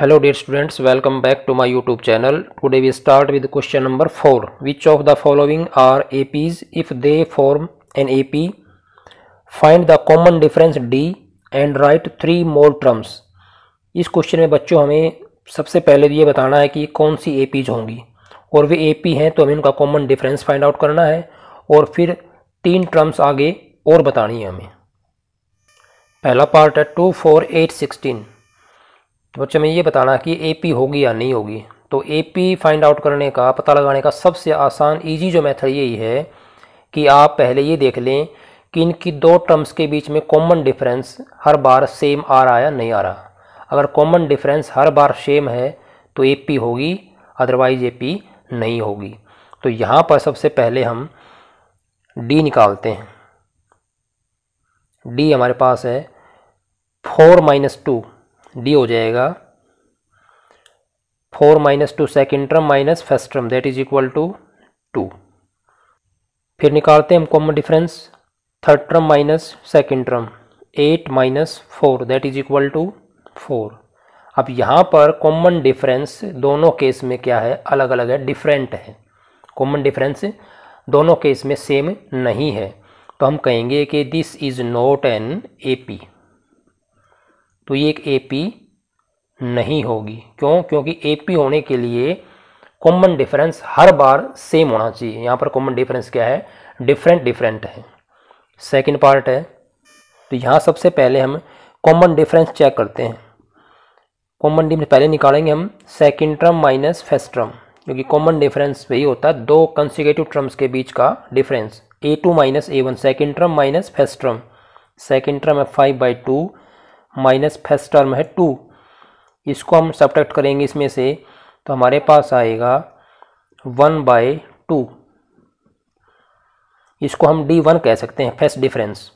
Hello dear students welcome back to my YouTube channel today we start with question number four which of the following are APs if they form an AP find the common difference d and write three more terms इस question में बच्चों हमें सबसे पहले तो ये बताना है कि कौन सी एपीज होंगी और वे ए हैं तो हमें उनका कॉमन डिफरेंस फाइंड आउट करना है और फिर तीन टर्म्स आगे और बतानी है हमें पहला पार्ट है टू फोर एट सिक्सटीन तो बच्चे में ये बताना कि ए होगी या नहीं होगी तो ए फाइंड आउट करने का पता लगाने का सबसे आसान ईजी जो मेथड यही है कि आप पहले ये देख लें कि इनकी दो टर्म्स के बीच में कॉमन डिफरेंस हर बार सेम आ रहा या नहीं आ रहा अगर कॉमन डिफरेंस हर बार सेम है तो ए पी होगी अदरवाइज ए पी नहीं होगी तो यहाँ पर सबसे पहले हम डी निकालते हैं डी हमारे पास है फोर माइनस टू डी हो जाएगा four minus two second term minus first term that is equal to two फिर निकालते हैं हम common difference third term minus second term eight minus four that is equal to four अब यहाँ पर common difference दोनों केस में क्या है अलग अलग है डिफरेंट है कॉमन डिफरेंस दोनों केस में सेम नहीं है तो हम कहेंगे कि this is not an AP तो ये एक एपी नहीं होगी क्यों क्योंकि एपी होने के लिए कॉमन डिफरेंस हर बार सेम होना चाहिए यहाँ पर कॉमन डिफरेंस क्या है डिफरेंट डिफरेंट है सेकंड पार्ट है तो यहाँ सबसे पहले हम कॉमन डिफरेंस चेक करते हैं कॉमन डिफरेंस पहले निकालेंगे हम second term minus first term क्योंकि कॉमन डिफरेंस वही होता है दो कंसिकेटिव टर्म्स के बीच का difference a two minus a one second term minus first term second term है five by two minus first term है टू इसको हम सब्ट्रैक्ट करेंगे इसमें से तो हमारे पास आएगा वन बाय टू इसको हम डी वन कह सकते हैं फर्स्ट डिफरेंस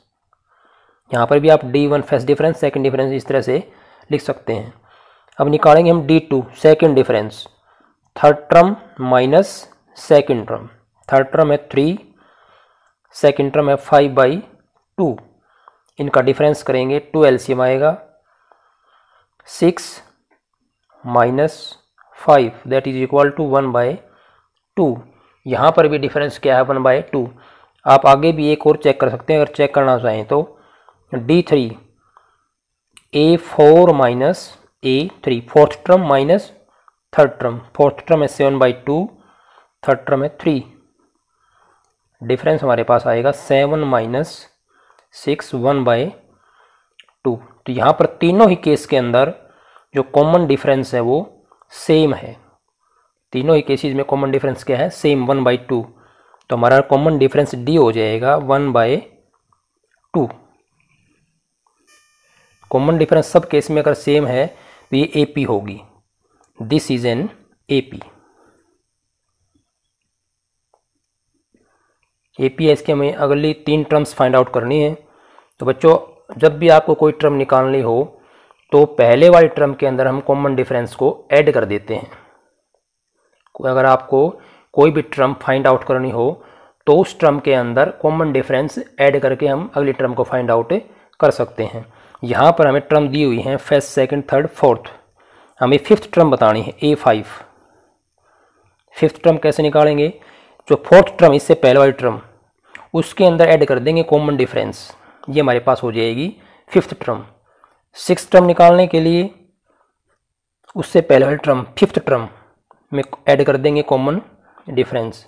यहाँ पर भी आप d one first difference second difference इस तरह से लिख सकते हैं अब निकालेंगे हम d two second difference third term minus second term third term है थ्री सेकेंड टर्म है फाइव बाई टू इनका डिफरेंस करेंगे टू एलसीएम आएगा six minus five that is equal to one by two यहाँ पर भी डिफरेंस क्या है वन बाय टू आप आगे भी एक और चेक कर सकते हैं अगर चेक करना चाहें तो d three a four minus a three fourth term minus third term fourth term है seven by two third term है थ्री डिफरेंस हमारे पास आएगा seven minus six one by two तो यहाँ पर तीनों ही केस के अंदर जो कॉमन डिफरेंस है वो सेम है तीनों ही केसेस में कॉमन डिफरेंस क्या है सेम वन बाई टू तो हमारा कॉमन डिफरेंस डी हो जाएगा one by two common difference सब केस में अगर सेम है तो ये ए पी होगी this is an A P S के हमें अगली तीन टर्म्स फाइंड आउट करनी है तो बच्चों जब भी आपको कोई टर्म निकालनी हो तो पहले वाली टर्म के अंदर हम कॉमन डिफरेंस को ऐड कर देते हैं अगर आपको कोई भी टर्म फाइंड आउट करनी हो तो उस टर्म के अंदर कॉमन डिफरेंस ऐड करके हम अगली टर्म को फाइंड आउट कर सकते हैं यहाँ पर हमें टर्म दी हुई हैं फर्स्ट सेकंड थर्ड फोर्थ हमें फिफ्थ टर्म बतानी है ए फाइव फिफ्थ टर्म कैसे निकालेंगे जो फोर्थ टर्म इससे पहले वाली टर्म उसके अंदर ऐड कर देंगे कॉमन डिफरेंस ये हमारे पास हो जाएगी फिफ्थ टर्म सिक्स टर्म निकालने के लिए उससे पहले वाले टर्म फिफ्थ टर्म में ऐड कर देंगे कॉमन डिफरेंस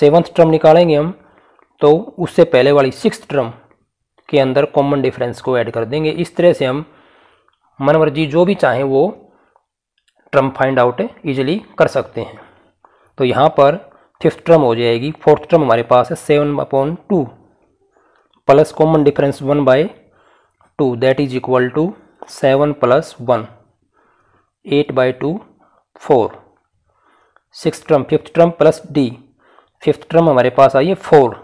सेवन्थ टर्म निकालेंगे हम तो उससे पहले वाली सिक्स टर्म के अंदर कॉमन डिफरेंस को ऐड कर देंगे इस तरह से हम मनमर्जी जो भी चाहें वो टर्म फाइंड आउट ईजिली कर सकते हैं तो यहाँ पर फिफ्थ टर्म हो जाएगी फोर्थ टर्म हमारे पास है seven upon two plus common difference one by two that is equal to seven plus one eight by two four six term fifth term plus d fifth term हमारे पास आई है four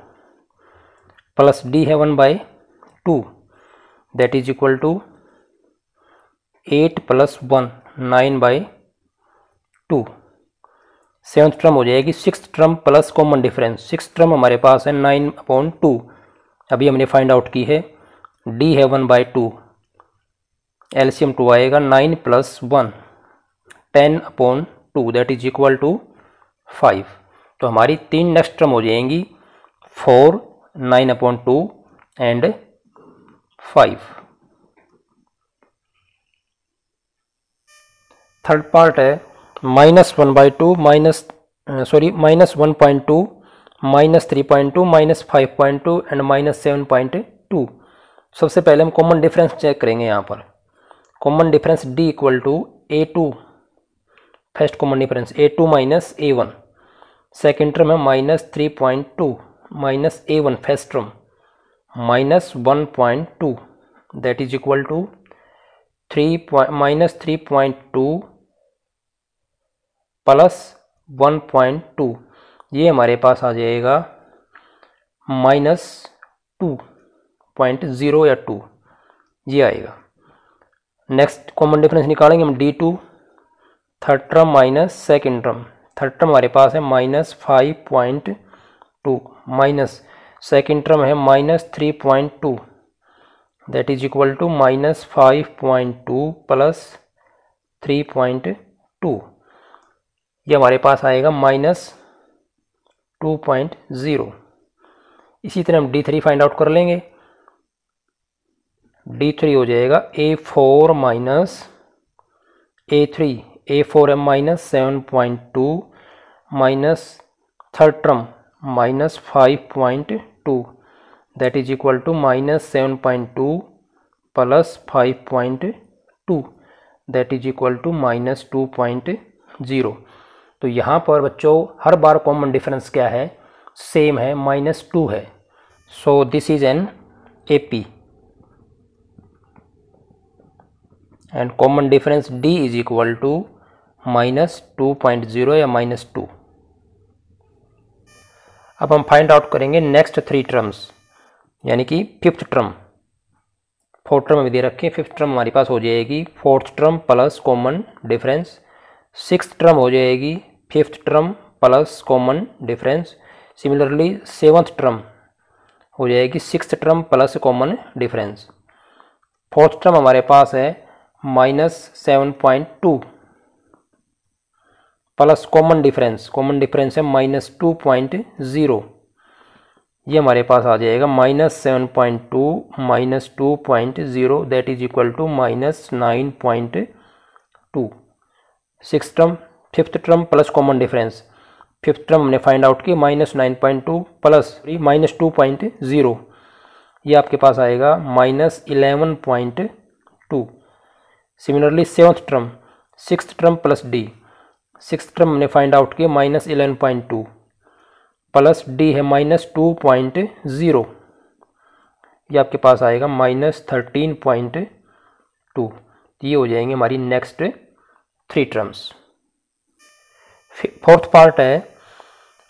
plus d है one by two that is equal to eight plus one nine by two seventh term हो जाएगी six term plus common difference six term हमारे पास है नाइन अपॉन टू अभी हमने फाइंड आउट की है डी है one by two LCM two आएगा nine plus one ten upon two that is equal to five तो हमारी तीन नेक्स्ट टर्म हो जाएंगी four nine upon two and five third part है minus one by two minus sorry minus one point two minus three point two minus five point two and minus seven point two सबसे पहले हम common difference check करेंगे यहाँ पर common difference d equal to a two first common difference a two minus a one second term है minus three point two minus a one first term minus one point two that is equal to three minus three point two plus one point two ये हमारे पास आ जाएगा minus two point zero या two ये आएगा next common difference निकालेंगे हम d two third term minus second term third term हमारे पास है minus five point two minus second term है minus three point two that is equal to minus five point two plus three point two ये हमारे पास आएगा minus two point zero इसी तरह हम डी थ्री फाइंड आउट कर लेंगे डी थ्री हो जाएगा a four minus a three a four M minus seven point two minus third term minus five point two that is equal to minus seven point two plus five point two that is equal to minus two point zero तो यहाँ पर बच्चों हर बार common difference क्या है same है minus two है so this is an A P and common difference d is equal to minus two point zero या माइनस टू अब हम फाइंड आउट करेंगे नेक्स्ट थ्री टर्म्स यानी कि फिफ्थ टर्म फोर्थ टर्म अभी दे रखे फिफ्थ टर्म हमारे पास हो जाएगी fourth term plus common difference six term हो जाएगी fifth term plus common difference similarly seventh term हो जाएगी six term plus common difference fourth term हमारे पास है minus seven point two plus common difference common difference है minus two point zero ये हमारे पास आ जाएगा minus seven point two minus two point zero that is equal to minus nine point two six term fifth term plus common difference fifth term हमने find out की minus nine point two plus minus two point zero ये आपके पास आएगा minus eleven point two similarly seventh term six term plus d six term हमने find out किया minus eleven point two plus d है minus two point zero ये आपके पास आएगा माइनस थर्टीन पॉइंट टू ये हो जाएंगे हमारी next three terms fourth part है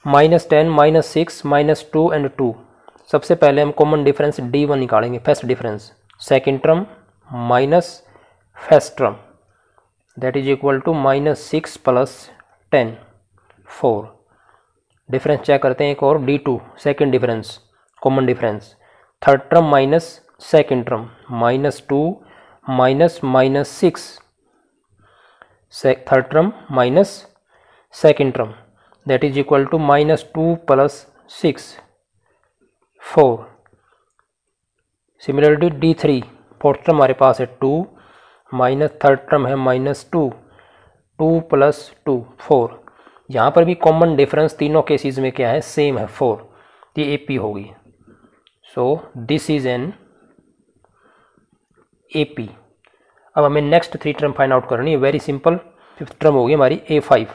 minus ten minus six minus two and two सबसे पहले हम कॉमन डिफरेंस डी वन निकालेंगे first difference second term minus first term that is equal to minus six plus ten four difference check करते हैं एक और d two second difference common difference third term minus second term minus two minus minus six third term minus second term that is equal to minus 2 plus 6 4 similarly d three fourth term हमारे पास है two minus third term है minus two two plus two four यहाँ पर भी common difference तीनों cases में क्या है सेम है फोर ये ए पी होगी so this is an A P अब हमें next three term find out करनी है वेरी सिंपल फिफ्थ टर्म होगी हमारी a five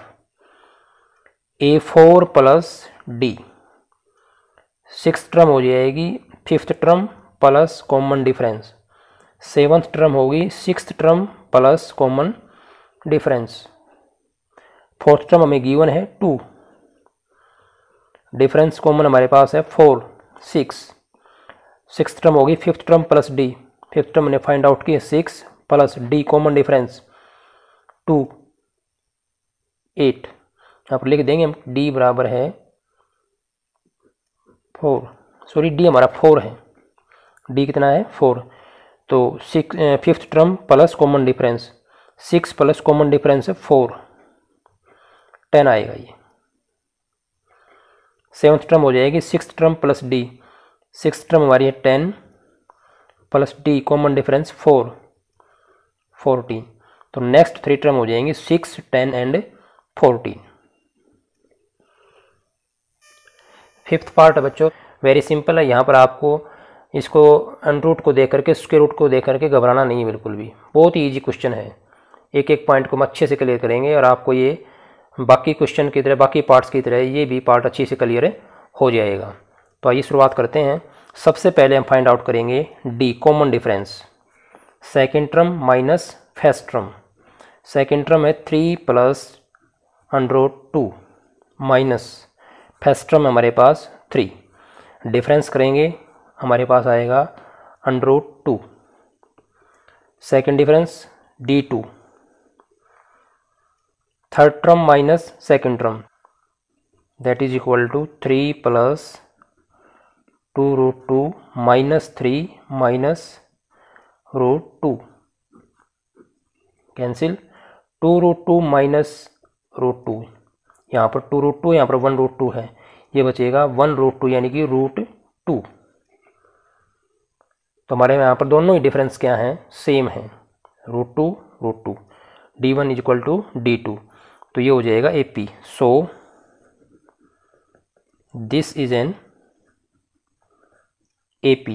a four plus d six term हो जाएगी fifth term plus common difference seventh term होगी six term plus common difference fourth term हमें given है two difference common हमारे पास है फोर सिक्स सिक्स टर्म होगी fifth term plus d fifth term ने फाइंड आउट किया six plus d common difference two eight यहाँ पर लिख देंगे डी बराबर है फोर सॉरी डी हमारा फोर है डी कितना है फोर तो six fifth term plus common difference six plus common difference है फोर टेन आएगा ये सेवन्थ टर्म हो जाएगी six term plus d six term हमारी है ten plus d common difference four fourteen तो नेक्स्ट थ्री टर्म हो जाएंगे six ten and fourteen fifth part है बच्चों वेरी सिंपल है यहाँ पर आपको इसको अन रूट को देख करके उसके रूट को देख करके घबराना नहीं है बिल्कुल भी बहुत ही ईजी क्वेश्चन है एक एक पॉइंट को हम अच्छे से क्लियर करेंगे और आपको ये बाकी क्वेश्चन की तरह बाकी पार्ट्स की तरह ये भी पार्ट अच्छे से क्लियर हो जाएगा तो आइए शुरुआत करते हैं सबसे पहले हम फाइंड आउट करेंगे d common difference second term minus first term second term है three plus under root two minus first term हमारे पास थ्री डिफरेंस करेंगे हमारे पास आएगा under root two second difference d two third term minus second term that is equal to three plus two root two minus three minus root two cancel two root two minus root two यहाँ पर to root two यहाँ पर one root to है ये बचेगा one root to यानी कि root two तो हमारे यहाँ पर दोनों ही डिफरेंस क्या हैं सेम है root two root two d one is equal to d two तो ये हो जाएगा A P so this is an A P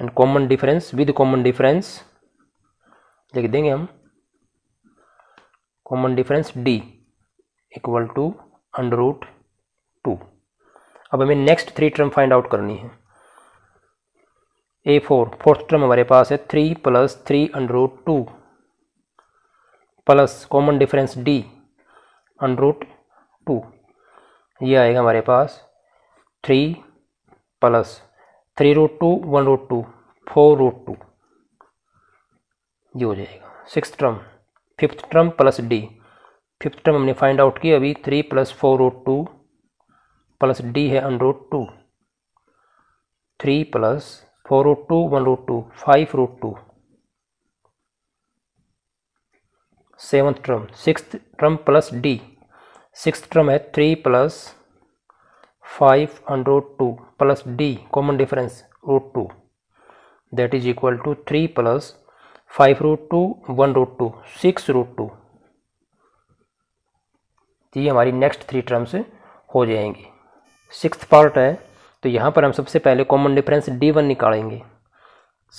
and common difference with common difference लिख देंगे हम common difference d equal to under root two अब हमें next three term find out करनी है ए फोर फोर्थ टर्म हमारे पास है three plus three under root two plus common difference D under root two ये आएगा हमारे पास three plus three root two one root two four root two ये हो जाएगा six term fifth term plus d fifth term हमने find out किया अभी three plus four root two plus d है under root two three plus four root two one root two five root two seventh term six term plus d six term है three plus five under root two plus d common difference root two that is equal to three plus five root two one root two six root two तो ये हमारी next three terms हो जाएंगी six part है तो यहाँ पर हम सबसे पहले कॉमन डिफरेंस डी वन निकालेंगे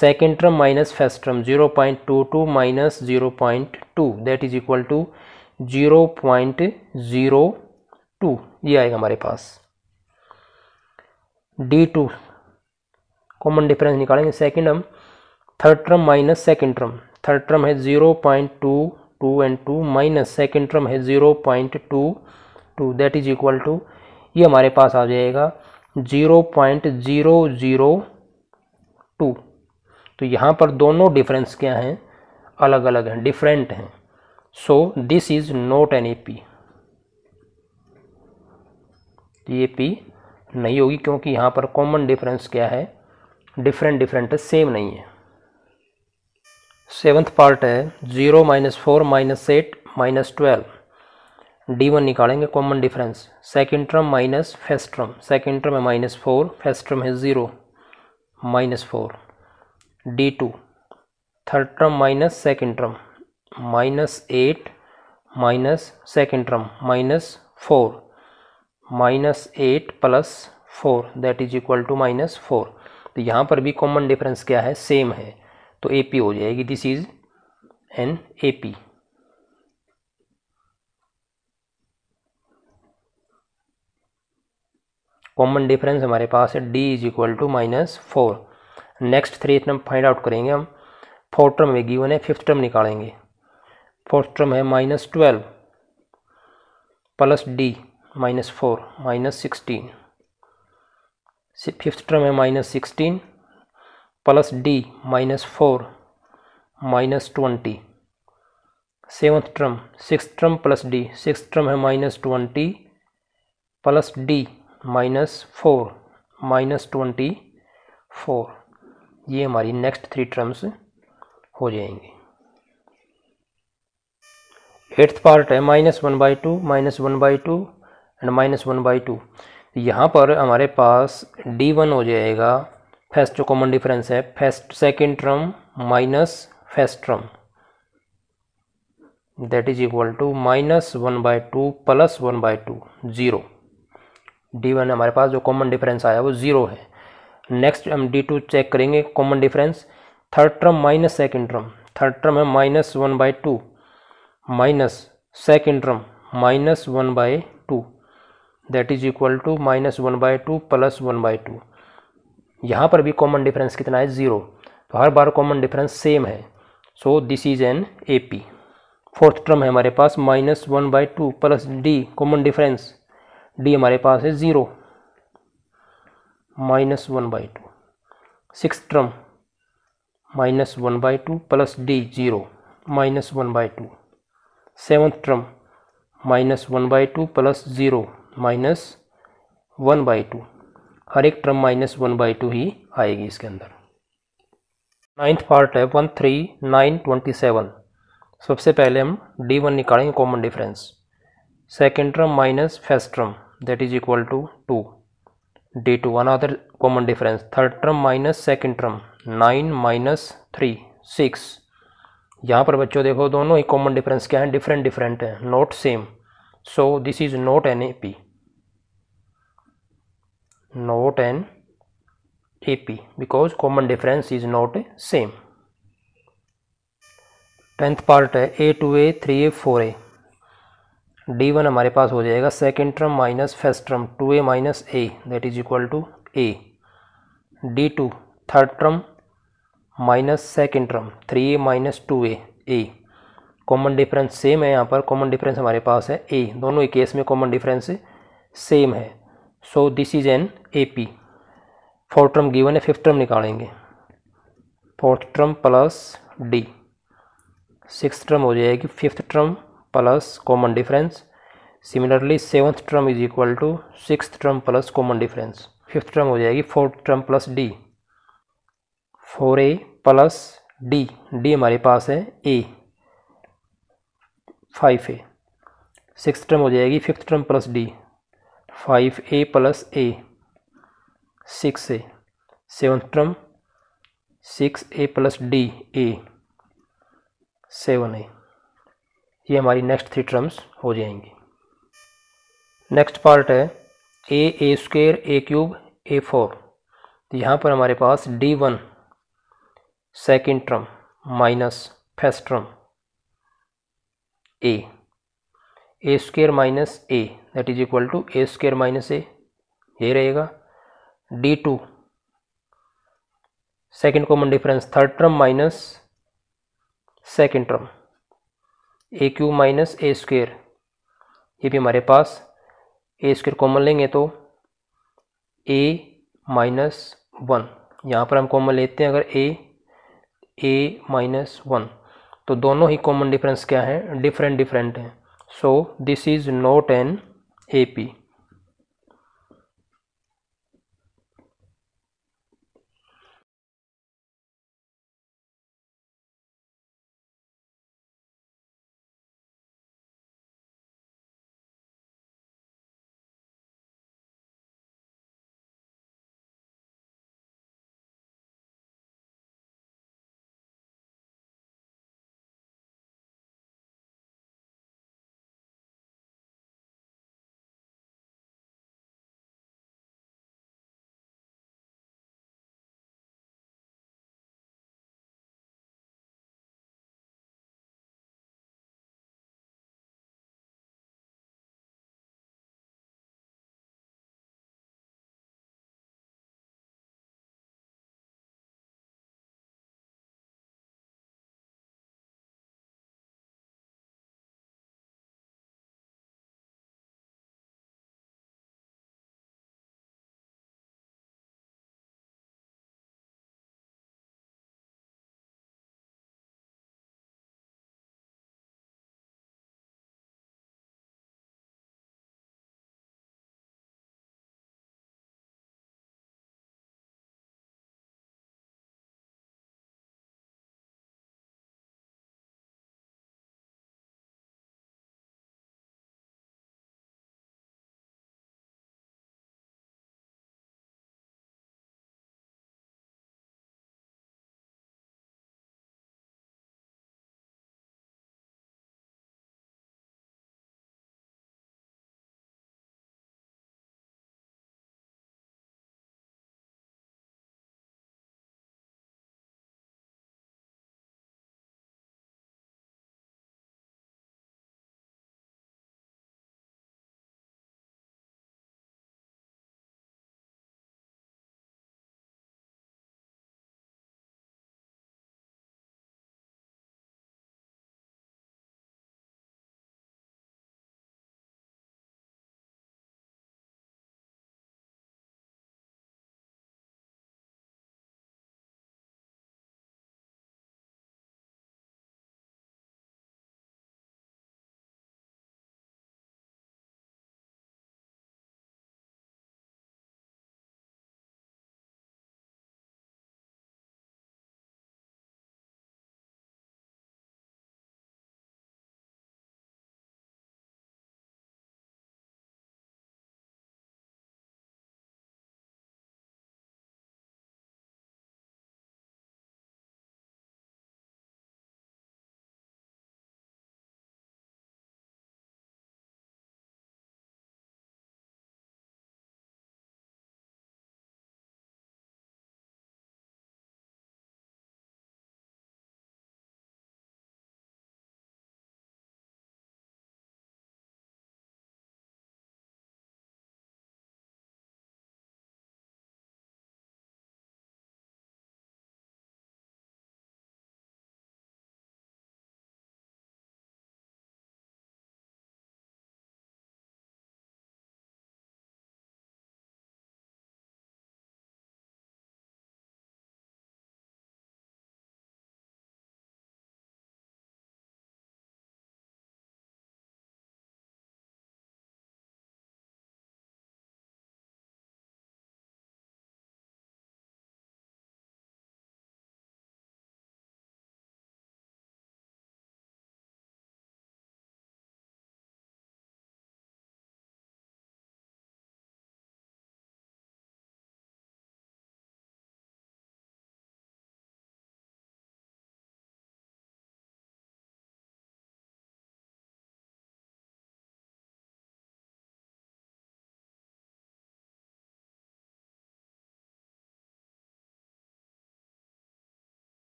second term minus first term zero point two two minus zero point two that is equal to zero point zero two ये आएगा हमारे पास डी टू कॉमन डिफरेंस निकालेंगे सेकेंड हम third term minus second term third term है zero point two two and two minus second term है zero point two two that is equal to ये हमारे पास आ जाएगा zero point zero zero two तो यहाँ पर दोनों डिफरेंस क्या हैं अलग अलग हैं डिफरेंट हैं so this is not an A P ये पी नहीं होगी क्योंकि यहाँ पर कॉमन डिफरेंस क्या है डिफरेंट डिफरेंट सेम नहीं है सेवन्थ पार्ट है zero minus four minus eight minus twelve d one निकालेंगे common difference second term minus first term second term है माइनस फोर फर्स्ट टर्म है zero minus four d two third term minus second term minus eight minus second term minus four minus eight plus four that is equal to minus four तो यहाँ पर भी common difference क्या है same है तो A P हो जाएगी this is an A P common difference हमारे पास है d is equal to minus four next three term find out करेंगे हम फोर्थ टर्म में गिवन है फिफ्थ टर्म निकालेंगे फोर्थ टर्म है minus twelve plus d minus four minus sixteen fifth term है minus sixteen plus d minus four minus twenty seventh term six term plus d six term है minus twenty plus d minus four minus twenty four ये हमारी next three terms हो जाएंगे eighth part है minus one by two minus one by two and minus one by two यहाँ पर हमारे पास डी वन हो जाएगा फर्स्ट जो कॉमन डिफरेंस है first second term minus first term that is equal to minus one by two plus one by two zero d one हमारे पास जो कॉमन डिफरेंस आया वो ज़ीरो है नेक्स्ट हम डी टू चेक करेंगे common difference third term minus second term third term है minus one by two minus second term minus one by two that is equal to minus one by two plus one by two यहाँ पर भी common difference कितना है zero तो हर बार common difference same है so this is an A P fourth term है हमारे पास minus one by two plus d common difference d हमारे पास है zero minus one by two six term minus one by two plus d zero minus one by two seventh term minus one by two plus zero minus one by two हर एक term minus one by two ही आएगी इसके अंदर ninth part है one three nine twenty seven सबसे पहले हम डी वन निकालेंगे common difference second term minus first term that is equal to two d two one other common difference third term minus second term nine minus three six यहाँ पर बच्चों देखो दोनों ही common difference क्या हैं different different हैं not same so this is not an A P not an AP because common difference is not same. Tenth part है a two a three a four a d one हमारे पास हो जाएगा second term minus first term two a minus a that is equal to a d two third term minus second term three a minus two a a common difference same है यहाँ पर common difference हमारे पास है a दोनों ही case में common difference same है so this is an A P fourth term given है फिफ्थ टर्म निकालेंगे fourth term plus d six term हो जाएगी fifth term plus common difference similarly seventh term is equal to six term plus common difference fifth term हो जाएगी fourth term plus d four a plus d d हमारे पास है a five a six term हो जाएगी fifth term plus d five a plus a six a seven term six a plus d a seven a ये हमारी next three terms हो जाएंगी next part है a a square a cube a four तो यहाँ पर हमारे पास D one second term minus first term a a square minus a that is equal to a square minus a ये रहेगा D two second common difference third term minus second term a cube minus a square ये भी हमारे पास ए square common लेंगे तो ए minus one यहाँ पर हम कॉमन लेते हैं अगर ए ए माइनस वन तो दोनों ही कॉमन डिफरेंस क्या है डिफरेंट डिफरेंट हैं so this is not an AP